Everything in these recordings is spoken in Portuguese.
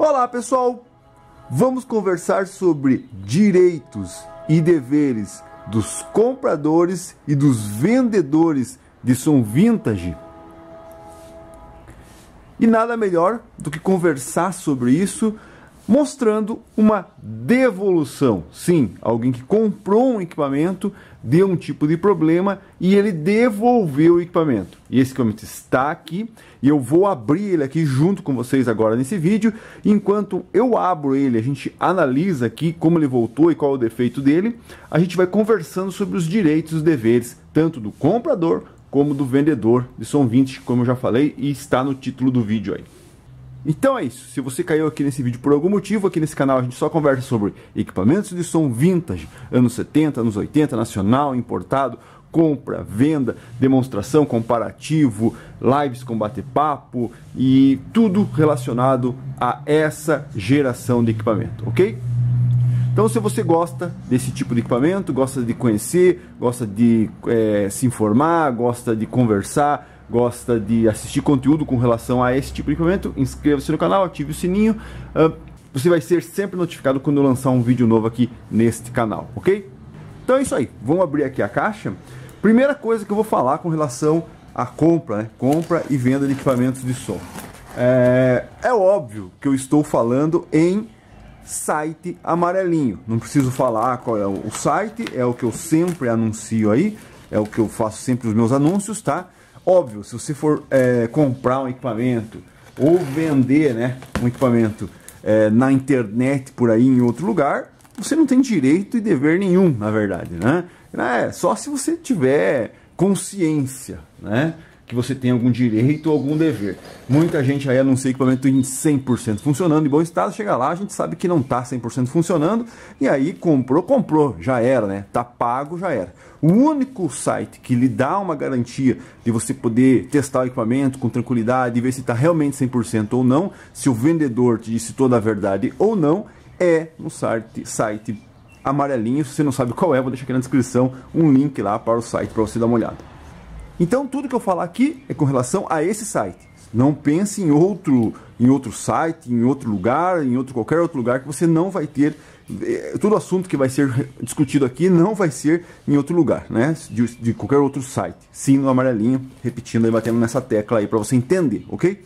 Olá, pessoal! Vamos conversar sobre direitos e deveres dos compradores e dos vendedores de som vintage. E nada melhor do que conversar sobre isso mostrando uma devolução. Sim, alguém que comprou um equipamento, deu um tipo de problema e ele devolveu o equipamento. E esse equipamento está aqui e eu vou abrir ele aqui junto com vocês agora nesse vídeo. Enquanto eu abro ele, a gente analisa aqui como ele voltou e qual é o defeito dele. A gente vai conversando sobre os direitos e os deveres, tanto do comprador como do vendedor de som 20, como eu já falei e está no título do vídeo aí. Então é isso. Se você caiu aqui nesse vídeo por algum motivo, aqui nesse canal a gente só conversa sobre equipamentos de som vintage, anos 70, anos 80, nacional, importado, compra, venda, demonstração, comparativo, lives com bate-papo e tudo relacionado a essa geração de equipamento, ok? Então, se você gosta desse tipo de equipamento, gosta de conhecer, gosta de é, se informar, gosta de conversar, gosta de assistir conteúdo com relação a esse tipo de equipamento, inscreva-se no canal, ative o sininho. Uh, você vai ser sempre notificado quando eu lançar um vídeo novo aqui neste canal, ok? Então é isso aí, vamos abrir aqui a caixa. Primeira coisa que eu vou falar com relação à compra, né? compra e venda de equipamentos de som. É, é óbvio que eu estou falando em site amarelinho. Não preciso falar qual é o site, é o que eu sempre anuncio aí, é o que eu faço sempre os meus anúncios, tá? Óbvio, se você for é, comprar um equipamento ou vender né, um equipamento é, na internet por aí em outro lugar, você não tem direito e dever nenhum, na verdade, né? É, só se você tiver consciência, né? que você tem algum direito ou algum dever. Muita gente aí anuncia equipamento em 100% funcionando, em bom estado, chega lá, a gente sabe que não está 100% funcionando, e aí comprou, comprou, já era, né? Tá pago, já era. O único site que lhe dá uma garantia de você poder testar o equipamento com tranquilidade e ver se está realmente 100% ou não, se o vendedor te disse toda a verdade ou não, é no site, site amarelinho. Se você não sabe qual é, vou deixar aqui na descrição um link lá para o site para você dar uma olhada. Então tudo que eu falar aqui é com relação a esse site. Não pense em outro, em outro site, em outro lugar, em outro qualquer outro lugar que você não vai ter eh, todo assunto que vai ser discutido aqui não vai ser em outro lugar, né? De, de qualquer outro site. Sim, no amarelinho, repetindo e batendo nessa tecla aí para você entender, ok?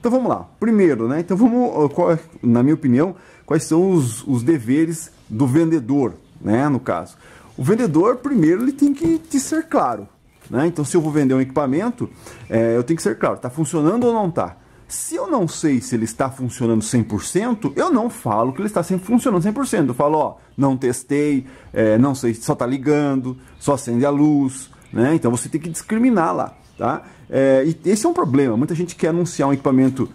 Então vamos lá. Primeiro, né? Então vamos, ah, qual, é, na minha opinião, quais são os, os deveres do vendedor, né? No caso, o vendedor primeiro ele tem que te ser claro. Né? Então, se eu vou vender um equipamento, é, eu tenho que ser claro, está funcionando ou não está. Se eu não sei se ele está funcionando 100%, eu não falo que ele está sempre funcionando 100%. Eu falo, ó, não testei, é, não sei, só está ligando, só acende a luz, né? Então você tem que discriminar lá, tá? É, e esse é um problema. Muita gente quer anunciar um equipamento,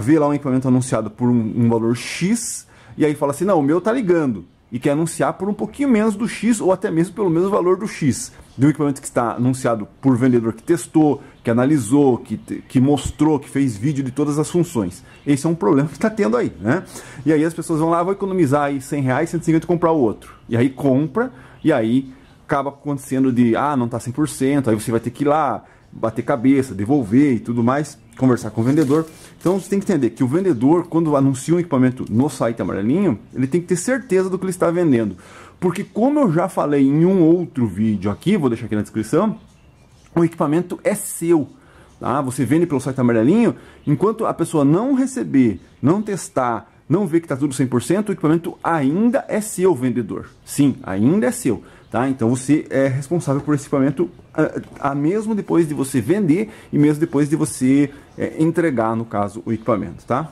ver lá um equipamento anunciado por um, um valor X, e aí fala assim, não, o meu está ligando e quer anunciar por um pouquinho menos do X ou até mesmo pelo mesmo valor do X. De um equipamento que está anunciado por vendedor que testou, que analisou, que, que mostrou, que fez vídeo de todas as funções. Esse é um problema que está tendo aí, né? E aí as pessoas vão lá, vão economizar aí 100 reais, 150 e comprar o outro. E aí compra, e aí acaba acontecendo de, ah, não está 100%, aí você vai ter que ir lá, bater cabeça, devolver e tudo mais conversar com o vendedor. Então você tem que entender que o vendedor, quando anuncia um equipamento no site amarelinho, ele tem que ter certeza do que ele está vendendo. Porque como eu já falei em um outro vídeo aqui, vou deixar aqui na descrição, o equipamento é seu. Tá? Você vende pelo site amarelinho, enquanto a pessoa não receber, não testar, não vê que está tudo 100%, o equipamento ainda é seu, vendedor. Sim, ainda é seu. Tá? Então você é responsável por esse equipamento, a, ah, a ah, mesmo depois de você vender e mesmo depois de você é, entregar, no caso, o equipamento. Tá?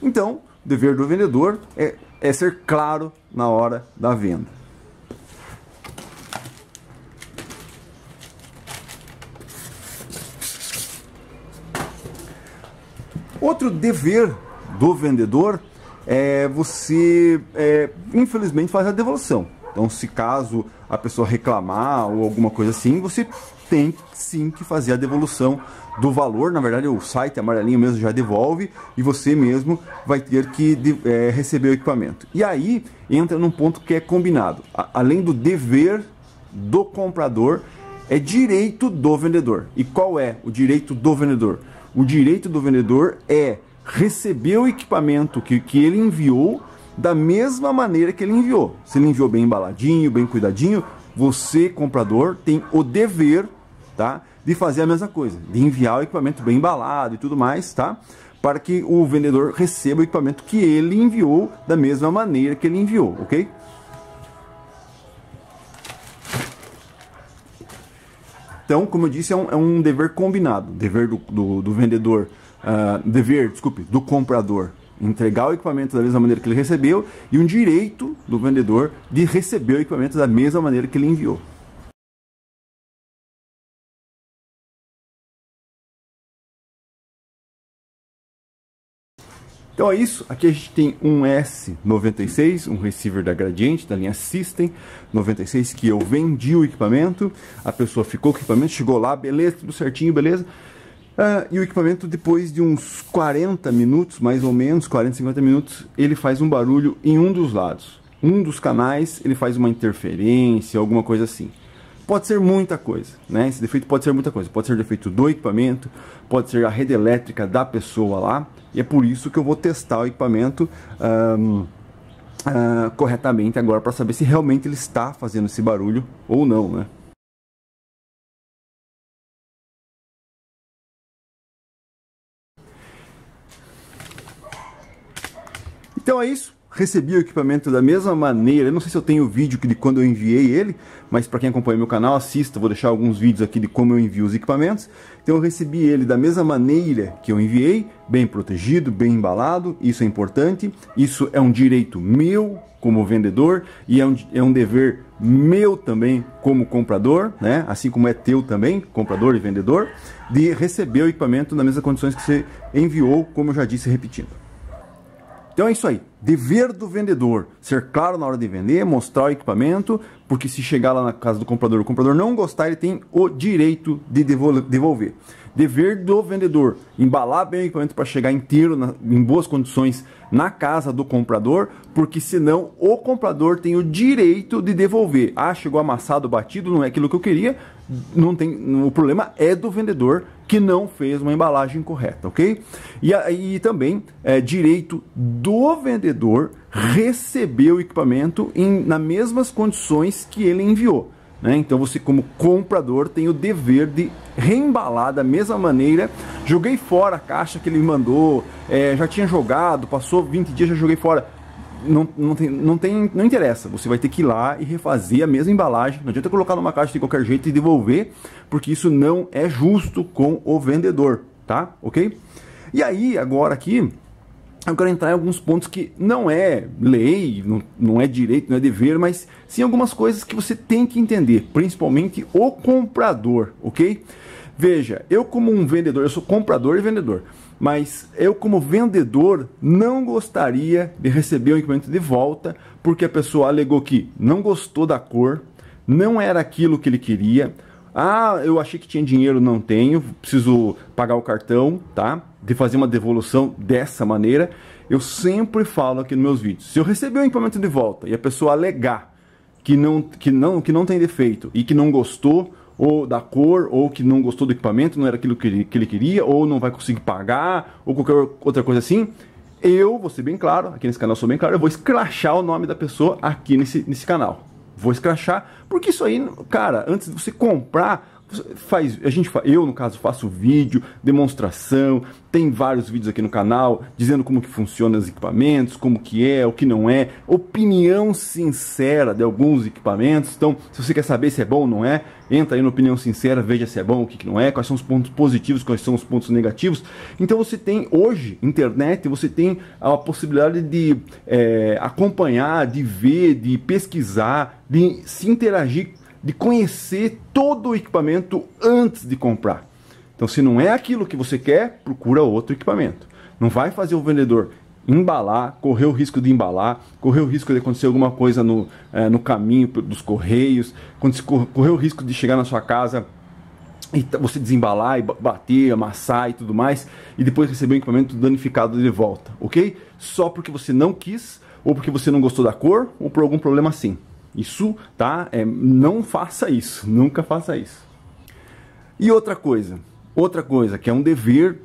Então, o dever do vendedor é, é ser claro na hora da venda. Outro dever do vendedor é você, é, infelizmente, fazer a devolução. Então, se caso a pessoa reclamar ou alguma coisa assim, você tem sim que fazer a devolução do valor. Na verdade, o site amarelinho mesmo já devolve e você mesmo vai ter que é, receber o equipamento. E aí entra num ponto que é combinado. A, além do dever do comprador, é direito do vendedor. E qual é o direito do vendedor? O direito do vendedor é receber o equipamento que, que ele enviou da mesma maneira que ele enviou. Se ele enviou bem embaladinho, bem cuidadinho, você, comprador, tem o dever tá, de fazer a mesma coisa, de enviar o equipamento bem embalado e tudo mais, tá? Para que o vendedor receba o equipamento que ele enviou da mesma maneira que ele enviou, ok? Então, como eu disse, é um, é um dever combinado. Dever do, do, do vendedor, uh, dever, desculpe, do comprador entregar o equipamento da mesma maneira que ele recebeu e um direito do vendedor de receber o equipamento da mesma maneira que ele enviou. Então é isso, aqui a gente tem um S96, um receiver da Gradiente, da linha System 96, que eu vendi o equipamento, a pessoa ficou com o equipamento, chegou lá, beleza, tudo certinho, beleza. Uh, e o equipamento, depois de uns 40 minutos, mais ou menos, 40, 50 minutos, ele faz um barulho em um dos lados. Um dos canais, ele faz uma interferência, alguma coisa assim pode ser muita coisa, né? Esse defeito pode ser muita coisa. Pode ser defeito do equipamento, pode ser a rede elétrica da pessoa lá. E é por isso que eu vou testar o equipamento um, uh, corretamente agora para saber se realmente ele está fazendo esse barulho ou não, né? Então é isso recebi o equipamento da mesma maneira. Eu não sei se eu tenho vídeo de quando eu enviei ele, mas para quem acompanha meu canal, assista, vou deixar alguns vídeos aqui de como eu envio os equipamentos. Então eu recebi ele da mesma maneira que eu enviei, bem protegido, bem embalado, isso é importante. Isso é um direito meu como vendedor e é um, é um dever meu também como comprador, né? assim como é teu também, comprador e vendedor, de receber o equipamento nas mesmas condições que você enviou, como eu já disse repetindo. Então é isso aí. Dever do vendedor. Ser claro na hora de vender, mostrar o equipamento, porque se chegar lá na casa do comprador o comprador não gostar, ele tem o direito de devolver. Dever do vendedor. Embalar bem o equipamento para chegar inteiro, na, em boas condições, na casa do comprador, porque senão o comprador tem o direito de devolver. Ah, chegou amassado, batido, não é aquilo que eu queria, não tem, o problema é do vendedor que não fez uma embalagem correta, ok? E, e também é direito do vendedor receber o equipamento em, nas mesmas condições que ele enviou. Né? Então você, como comprador, tem o dever de reembalar da mesma maneira. Joguei fora a caixa que ele me mandou, é, já tinha jogado, passou 20 dias, já joguei fora não, não, tem, não, tem, não interessa. Você vai ter que ir lá e refazer a mesma embalagem. Não adianta colocar numa caixa de qualquer jeito e devolver, porque isso não é justo com o vendedor, tá? Ok? E aí, agora aqui, eu quero entrar em alguns pontos que não é lei, não, não é direito, não é dever, mas sim algumas coisas que você tem que entender, principalmente o comprador, ok? Veja, eu como um vendedor, eu sou comprador e vendedor mas eu como vendedor não gostaria de receber o equipamento de volta porque a pessoa alegou que não gostou da cor, não era aquilo que ele queria. Ah, eu achei que tinha dinheiro, não tenho, preciso pagar o cartão, tá? De fazer uma devolução dessa maneira. Eu sempre falo aqui nos meus vídeos. Se eu receber o equipamento de volta e a pessoa alegar que não, que não, que não tem defeito e que não gostou, ou da cor, ou que não gostou do equipamento, não era aquilo que ele, que ele queria, ou não vai conseguir pagar, ou qualquer outra coisa assim, eu vou ser bem claro, aqui nesse canal sou bem claro, eu vou escrachar o nome da pessoa aqui nesse, nesse canal. Vou escrachar, porque isso aí, cara, antes de você comprar, faz, a gente, eu no caso faço vídeo, demonstração, tem vários vídeos aqui no canal dizendo como que funciona os equipamentos, como que é, o que não é, opinião sincera de alguns equipamentos. Então, se você quer saber se é bom ou não é, entra aí na opinião sincera, veja se é bom, o que, que não é, quais são os pontos positivos, quais são os pontos negativos. Então você tem hoje internet, você tem a possibilidade de é, acompanhar, de ver, de pesquisar, de se interagir de conhecer todo o equipamento antes de comprar. Então, se não é aquilo que você quer, procura outro equipamento. Não vai fazer o vendedor embalar, correr o risco de embalar, correr o risco de acontecer alguma coisa no, é, no caminho dos correios, correr o risco de chegar na sua casa e você desembalar e bater, amassar e tudo mais, e depois receber o equipamento danificado de volta, ok? Só porque você não quis, ou porque você não gostou da cor, ou por algum problema assim. Isso, tá? É, não faça isso, nunca faça isso. E outra coisa, outra coisa que é um dever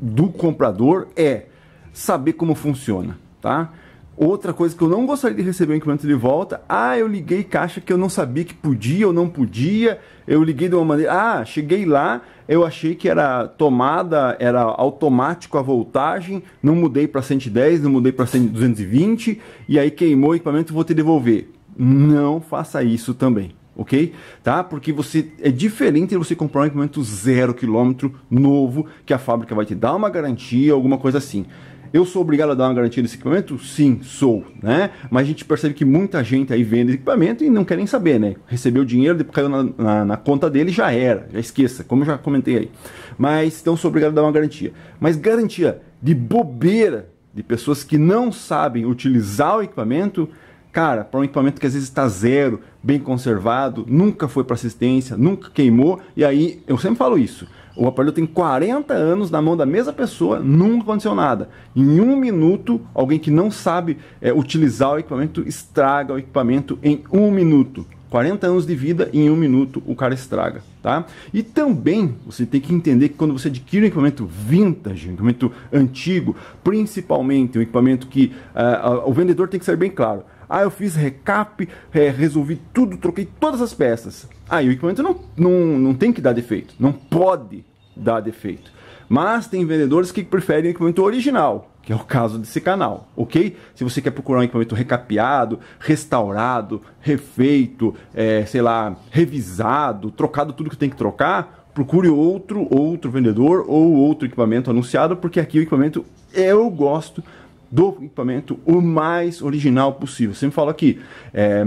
do comprador é saber como funciona, tá? Outra coisa que eu não gostaria de receber o equipamento de volta, ah, eu liguei caixa que eu não sabia que podia ou não podia, eu liguei de uma maneira, ah, cheguei lá, eu achei que era tomada, era automático a voltagem, não mudei para 110, não mudei para 220 e aí queimou o equipamento, vou te devolver não faça isso também, ok? Tá? Porque você é diferente de você comprar um equipamento zero quilômetro novo que a fábrica vai te dar uma garantia, alguma coisa assim. Eu sou obrigado a dar uma garantia desse equipamento? Sim, sou, né? Mas a gente percebe que muita gente aí vende equipamento e não quer nem saber, né? Recebeu o dinheiro, depois caiu na, na, na conta dele, já era, já esqueça, como eu já comentei aí. Mas então sou obrigado a dar uma garantia. Mas garantia de bobeira de pessoas que não sabem utilizar o equipamento, cara, para um equipamento que às vezes está zero, bem conservado, nunca foi para assistência, nunca queimou, e aí eu sempre falo isso. O aparelho tem 40 anos na mão da mesma pessoa, nunca aconteceu nada. Em um minuto, alguém que não sabe é, utilizar o equipamento estraga o equipamento em um minuto. 40 anos de vida em um minuto o cara estraga, tá? E também você tem que entender que quando você adquire um equipamento vintage, um equipamento antigo, principalmente um equipamento que uh, o vendedor tem que ser bem claro ah, eu fiz recap, é, resolvi tudo, troquei todas as peças. Aí ah, o equipamento não, não, não tem que dar defeito, não pode dar defeito. Mas tem vendedores que preferem o equipamento original, que é o caso desse canal, ok? Se você quer procurar um equipamento recapeado, restaurado, refeito, é, sei lá, revisado, trocado tudo que tem que trocar, procure outro outro vendedor ou outro equipamento anunciado, porque aqui o equipamento eu gosto do equipamento o mais original possível. Sempre falo aqui é,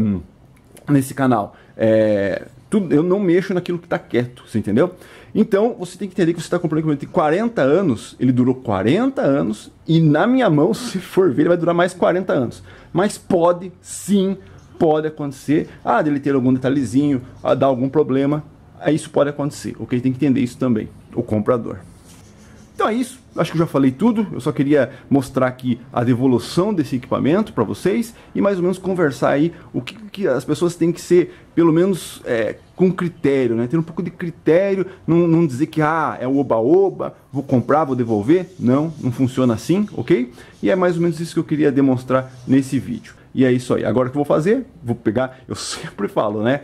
nesse canal. É, tudo, eu não mexo naquilo que está quieto, você entendeu? Então você tem que entender que você está comprando um equipamento de 40 anos, ele durou 40 anos, e na minha mão, se for ver, ele vai durar mais 40 anos. Mas pode sim, pode acontecer, ah, dele ter algum detalhezinho, ah, dar algum problema, isso pode acontecer, ok? Tem que entender isso também, o comprador. Então é isso, acho que eu já falei tudo, eu só queria mostrar aqui a devolução desse equipamento para vocês e mais ou menos conversar aí o que, que as pessoas têm que ser, pelo menos é, com critério, né? ter um pouco de critério, não, não dizer que ah, é o oba-oba, vou comprar, vou devolver, não, não funciona assim, ok? E é mais ou menos isso que eu queria demonstrar nesse vídeo. E é isso aí, agora o que eu vou fazer, vou pegar, eu sempre falo, né?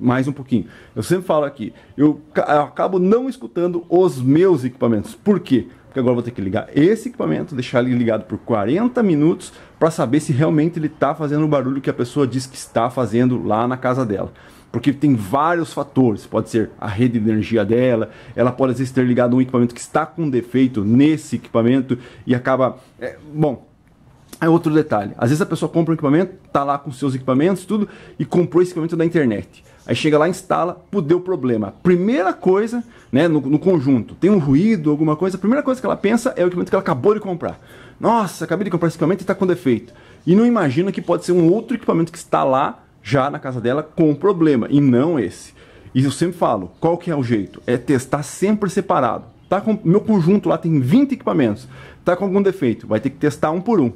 mais um pouquinho. Eu sempre falo aqui, eu acabo não escutando os meus equipamentos. Por quê? Porque agora vou ter que ligar esse equipamento, deixar ele ligado por 40 minutos para saber se realmente ele está fazendo o barulho que a pessoa diz que está fazendo lá na casa dela porque tem vários fatores. Pode ser a rede de energia dela, ela pode às vezes ter ligado um equipamento que está com defeito nesse equipamento e acaba. É, bom. É outro detalhe. Às vezes a pessoa compra um equipamento, está lá com seus equipamentos, tudo, e comprou esse equipamento da internet. Aí chega lá, instala, deu problema. Primeira coisa, né, no, no, conjunto, tem um ruído, alguma coisa, a primeira coisa que ela pensa é o equipamento que ela acabou de comprar. Nossa, acabei de comprar esse equipamento e está com defeito. E não imagina que pode ser um outro equipamento que está lá, já na casa dela, com problema, e não esse. E eu sempre falo, qual que é o jeito? É testar sempre separado. Tá com meu conjunto lá tem 20 equipamentos. Tá com algum defeito, vai ter que testar um por um.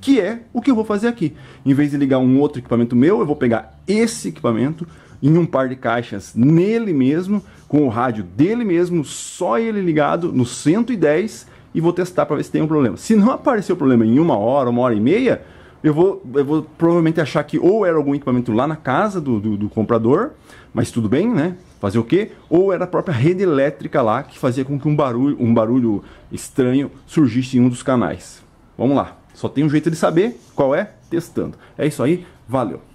Que é o que eu vou fazer aqui. Em vez de ligar um outro equipamento meu, eu vou pegar esse equipamento, em um par de caixas nele mesmo, com o rádio dele mesmo, só ele ligado no 110 e vou testar para ver se tem um problema. Se não aparecer o problema em uma hora, uma hora e meia, eu vou, eu vou provavelmente achar que ou era algum equipamento lá na casa do, do, do comprador, mas tudo bem, né? Fazer o quê? Ou era a própria rede elétrica lá que fazia com que um barulho, um barulho estranho surgisse em um dos canais. Vamos lá. Só tem um jeito de saber qual é? Testando. É isso aí. Valeu.